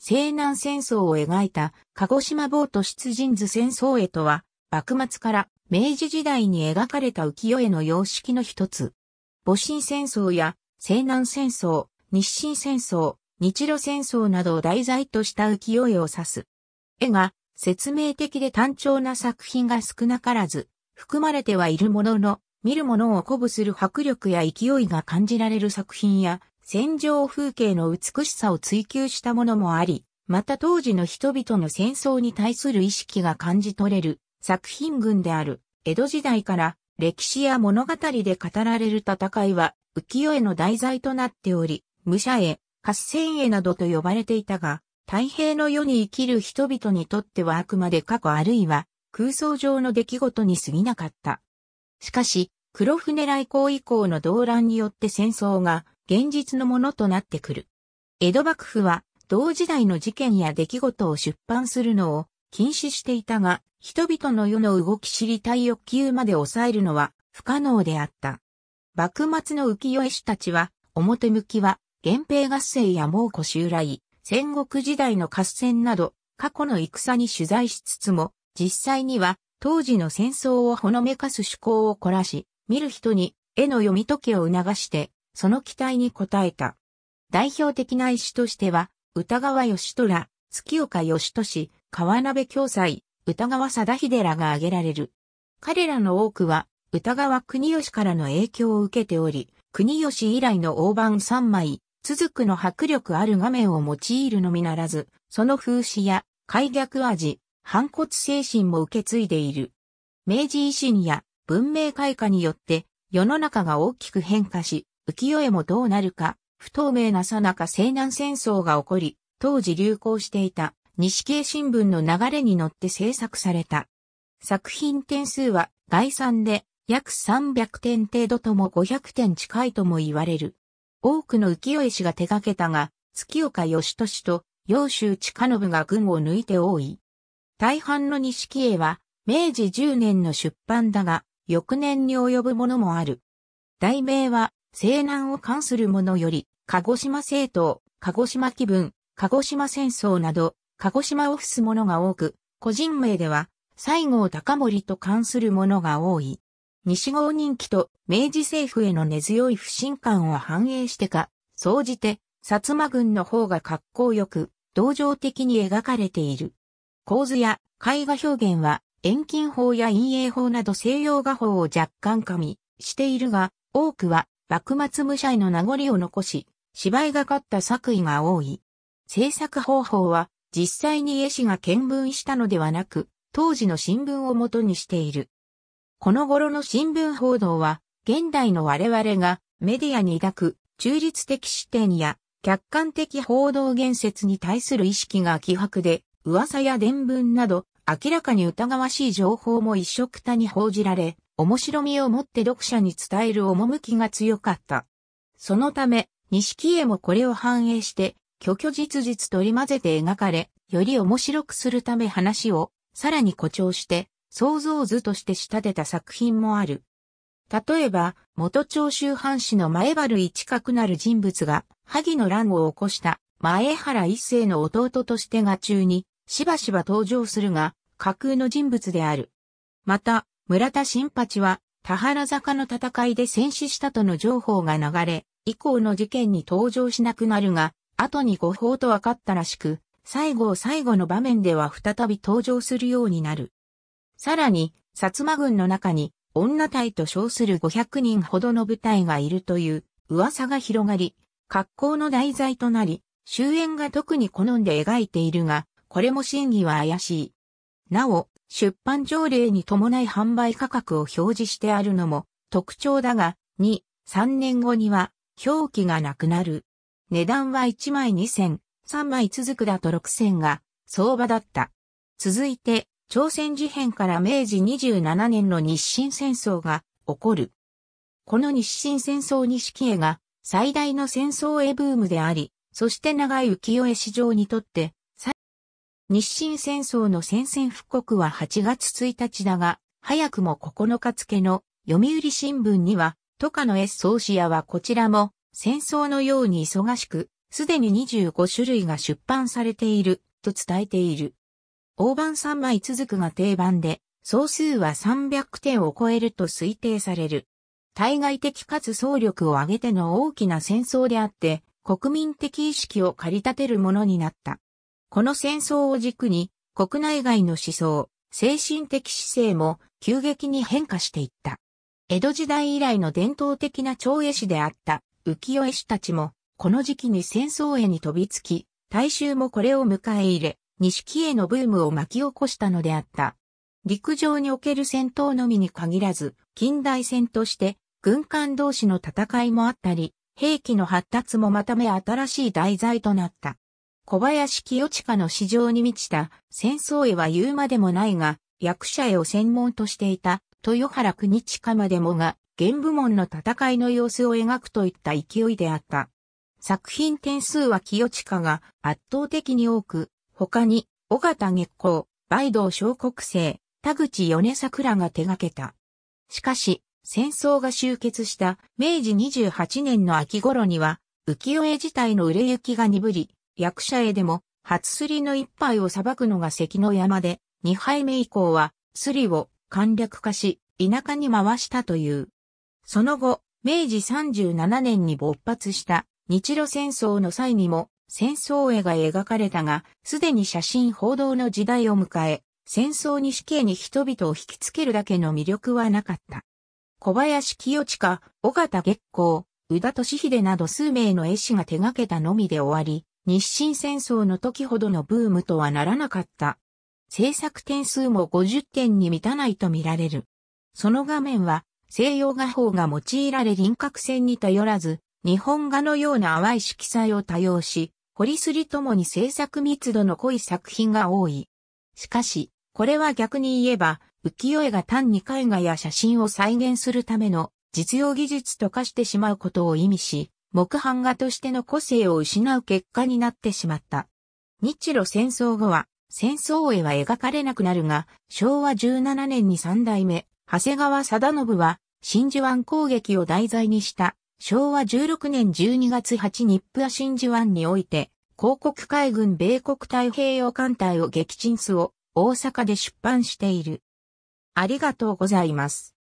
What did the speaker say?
西南戦争を描いた鹿児島ボート出陣図戦争絵とは、幕末から明治時代に描かれた浮世絵の様式の一つ。戊辰戦争や西南戦争、日清戦争、日露戦争などを題材とした浮世絵を指す。絵が説明的で単調な作品が少なからず、含まれてはいるものの、見るものを鼓舞する迫力や勢いが感じられる作品や、戦場風景の美しさを追求したものもあり、また当時の人々の戦争に対する意識が感じ取れる作品群である江戸時代から歴史や物語で語られる戦いは浮世絵の題材となっており、武者絵、合戦絵などと呼ばれていたが、太平の世に生きる人々にとってはあくまで過去あるいは空想上の出来事に過ぎなかった。しかし、黒船来航以降の動乱によって戦争が現実のものとなってくる。江戸幕府は同時代の事件や出来事を出版するのを禁止していたが、人々の世の動き知りたい欲求まで抑えるのは不可能であった。幕末の浮世絵師たちは、表向きは、源平合戦や猛古襲来、戦国時代の合戦など、過去の戦に取材しつつも、実際には、当時の戦争をほのめかす趣向を凝らし、見る人に絵の読み解きを促して、その期待に応えた。代表的な石としては、歌川義虎、月岡義俊、川辺京祭、歌川貞秀らが挙げられる。彼らの多くは、歌川国吉からの影響を受けており、国吉以来の大判3枚、続くの迫力ある画面を用いるのみならず、その風刺や、開逆味、反骨精神も受け継いでいる。明治維新や文明開化によって、世の中が大きく変化し、浮世絵もどうなるか、不透明なさなか西南戦争が起こり、当時流行していた西系新聞の流れに乗って制作された。作品点数は概算で約300点程度とも500点近いとも言われる。多くの浮世絵師が手掛けたが、月岡義俊と洋州近信が群を抜いて多い。大半の西絵は明治10年の出版だが、翌年に及ぶものもある。題名は西南を関するものより、鹿児島政党、鹿児島気分、鹿児島戦争など、鹿児島を伏すものが多く、個人名では、西郷隆盛と関するものが多い。西郷人気と明治政府への根強い不信感を反映してか、総じて、薩摩軍の方が格好よく、同情的に描かれている。構図や絵画表現は、遠近法や陰影法など西洋画法を若干加味しているが、多くは幕末武者への名残を残し、芝居がかった作為が多い。制作方法は、実際に絵師が見聞したのではなく、当時の新聞を元にしている。この頃の新聞報道は、現代の我々がメディアに抱く中立的視点や客観的報道言説に対する意識が希薄で、噂や伝聞など、明らかに疑わしい情報も一色他に報じられ、面白みを持って読者に伝える趣が強かった。そのため、錦絵もこれを反映して、虚虚実実取り混ぜて描かれ、より面白くするため話をさらに誇張して、想像図として仕立てた作品もある。例えば、元長州藩士の前原一角なる人物が、萩の乱を起こした前原一世の弟としてが中に、しばしば登場するが、架空の人物である。また、村田新八は、田原坂の戦いで戦死したとの情報が流れ、以降の事件に登場しなくなるが、後に誤報と分かったらしく、最後を最後の場面では再び登場するようになる。さらに、薩摩軍の中に、女隊と称する500人ほどの部隊がいるという噂が広がり、格好の題材となり、終焉が特に好んで描いているが、これも真偽は怪しい。なお、出版条例に伴い販売価格を表示してあるのも特徴だが、2、3年後には表記がなくなる。値段は1枚2 0 3枚続くだと6 0が相場だった。続いて、朝鮮事変から明治27年の日清戦争が起こる。この日清戦争式絵が最大の戦争絵ブームであり、そして長い浮世絵市場にとって日清戦争の宣戦布復刻は8月1日だが、早くも9日付の読売新聞には、都下の S 総司屋はこちらも戦争のように忙しく、すでに25種類が出版されていると伝えている。大判3枚続くが定番で、総数は300点を超えると推定される。対外的かつ総力を挙げての大きな戦争であって、国民的意識を駆り立てるものになった。この戦争を軸に、国内外の思想、精神的姿勢も急激に変化していった。江戸時代以来の伝統的な長絵師であった浮世絵師たちも、この時期に戦争へに飛びつき、大衆もこれを迎え入れ、錦絵のブームを巻き起こしたのであった。陸上における戦闘のみに限らず、近代戦として軍艦同士の戦いもあったり、兵器の発達もまた目新しい題材となった。小林清親の市場に満ちた戦争絵は言うまでもないが、役者絵を専門としていた豊原国近までもが、現部門の戦いの様子を描くといった勢いであった。作品点数は清近が圧倒的に多く、他に、尾形月光、梅道小国生、田口米桜が手掛けた。しかし、戦争が終結した明治28年の秋頃には、浮世絵自体の売れ行きが鈍り、役者へでも、初すりの一杯を裁くのが関の山で、二杯目以降は、すりを簡略化し、田舎に回したという。その後、明治37年に勃発した日露戦争の際にも戦争絵が描かれたが、すでに写真報道の時代を迎え、戦争に死刑に人々を引きつけるだけの魅力はなかった。小林清親、尾形月光、宇田敏秀など数名の絵師が手掛けたのみで終わり、日清戦争の時ほどのブームとはならなかった。制作点数も50点に満たないと見られる。その画面は西洋画法が用いられ輪郭線に頼らず、日本画のような淡い色彩を多用し、彫りすりともに制作密度の濃い作品が多い。しかし、これは逆に言えば、浮世絵が単に絵画や写真を再現するための実用技術と化してしまうことを意味し、木版画としての個性を失う結果になってしまった。日露戦争後は、戦争絵は描かれなくなるが、昭和17年に三代目、長谷川貞信は、真珠湾攻撃を題材にした、昭和16年12月8日プア真珠湾において、広告海軍米国太平洋艦隊を撃沈すを大阪で出版している。ありがとうございます。